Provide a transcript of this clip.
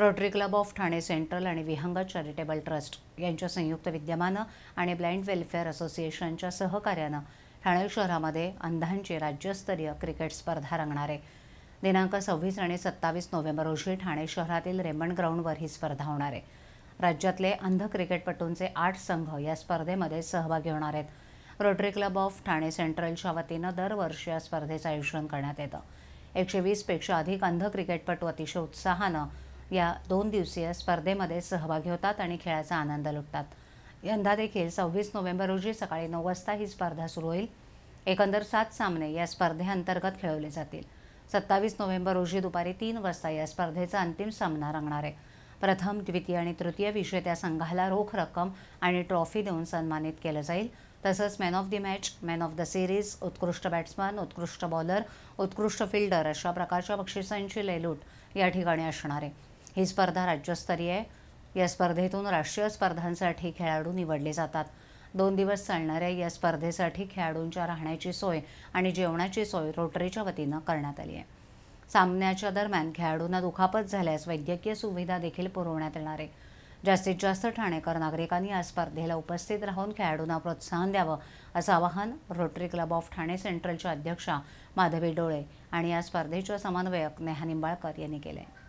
rotary club of Thane central आणि विहंगत charitable trust यांच्या संयुक्त विद्यमानं आणि ब्लाइंड वेलफेअर असोसिएशनच्या सहकार्यानं ठाणे शहरामध्ये अंधांची राज्यस्तरीय क्रिकेट स्पर्धा रंगणार आहे दिनांक सव्वीस आणि सत्तावीस नोव्हेंबर रोजी ठाणे शहरातील रेमंड ग्राउंडवर ही स्पर्धा होणार आहे राज्यातले अंध क्रिकेटपटूंचे आठ संघ या स्पर्धेमध्ये सहभागी होणार आहेत रोटरी क्लब ऑफ ठाणे सेंट्रलच्या वतीनं दरवर्षी या स्पर्धेचं आयोजन करण्यात येतं एकशे वीसपेक्षा अधिक अंध क्रिकेटपटू अतिशय उत्साहानं या दोन दिवसीय स्पर्धेमध्ये सहभागी होतात आणि खेळाचा आनंद लुटतात यंदा देखील सव्वीस नोव्हेंबर रोजी सकाळी नऊ वाजता ही स्पर्धा सुरू होईल एकंदर सात सामने या स्पर्धेअंतर्गत खेळवले जातील सत्तावीस नोव्हेंबर रोजी दुपारी तीन वाजता या स्पर्धेचा अंतिम सामना रंगणार आहे प्रथम द्वितीय आणि तृतीय विजेत्या संघाला रोख रक्कम आणि ट्रॉफी देऊन सन्मानित केलं जाईल तसंच man of the match man of the series उत्कृष्ट बॅट्समन उत्कृष्ट बॉलर उत्कृष्ट फिल्डर अशा प्रकारच्या बक्षिसांची लेलूट या ठिकाणी असणार आहे ही स्पर्धा राज्यस्तरीय आहे या स्पर्धेतून राष्ट्रीय स्पर्धांसाठी खेळाडू निवडले जातात दोन दिवस चालणाऱ्या या स्पर्धेसाठी खेळाडूंच्या राहण्याची सोय आणि जेवणाची सोय रोटरीच्या वतीनं करण्यात आली आहे सामन्याच्या दरम्यान खेळाडूंना दुखापत झाल्यास वैद्यकीय सुविधा देखील पुरवण्यात येणार आहे जास्तीत जास्त ठाणेकर नागरिकांनी या स्पर्धेला उपस्थित राहून खेळाडूंना प्रोत्साहन द्यावं असं आवाहन रोटरी क्लब ऑफ ठाणे सेंट्रलच्या अध्यक्षा माधवी डोळे आणि या स्पर्धेच्या समन्वयक नेहा निंबाळकर यांनी केलं आहे